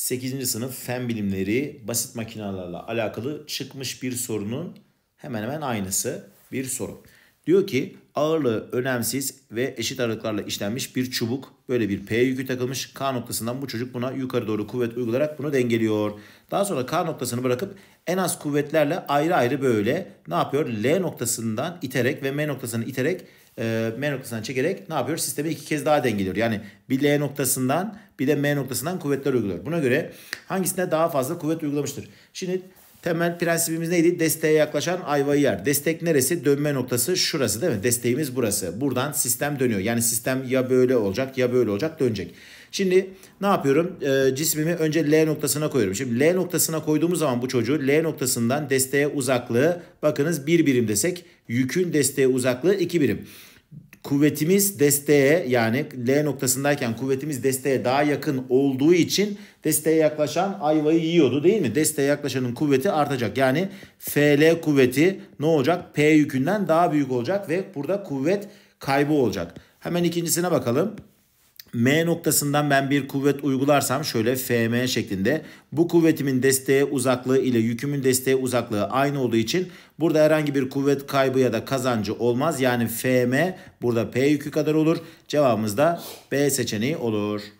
8. sınıf fen bilimleri basit makinalarla alakalı çıkmış bir sorunun hemen hemen aynısı bir soru. Diyor ki ağırlığı önemsiz ve eşit aralıklarla işlenmiş bir çubuk. Böyle bir P yükü takılmış. K noktasından bu çocuk buna yukarı doğru kuvvet uygulayarak bunu dengeliyor. Daha sonra K noktasını bırakıp en az kuvvetlerle ayrı ayrı böyle ne yapıyor? L noktasından iterek ve M noktasını iterek e, M noktasından çekerek ne yapıyor? Sistemi iki kez daha dengeliyor. Yani bir L noktasından bir de M noktasından kuvvetler uyguluyor. Buna göre hangisine daha fazla kuvvet uygulamıştır? Şimdi Temel prensibimiz neydi? Desteğe yaklaşan ayvayı yer. Destek neresi? Dönme noktası şurası değil mi? Desteğimiz burası. Buradan sistem dönüyor. Yani sistem ya böyle olacak ya böyle olacak dönecek. Şimdi ne yapıyorum? E, cismimi önce L noktasına koyuyorum. Şimdi L noktasına koyduğumuz zaman bu çocuğu L noktasından desteğe uzaklığı bakınız bir birim desek yükün desteğe uzaklığı iki birim kuvvetimiz desteğe yani L noktasındayken kuvvetimiz desteğe daha yakın olduğu için desteğe yaklaşan ayvayı yiyordu değil mi? Desteğe yaklaşanın kuvveti artacak. Yani FL kuvveti ne olacak? P yükünden daha büyük olacak ve burada kuvvet kaybı olacak. Hemen ikincisine bakalım. M noktasından ben bir kuvvet uygularsam şöyle FM şeklinde bu kuvvetimin desteğe uzaklığı ile yükümün desteğe uzaklığı aynı olduğu için burada herhangi bir kuvvet kaybı ya da kazancı olmaz. Yani FM burada P yükü kadar olur. Cevabımız da B seçeneği olur.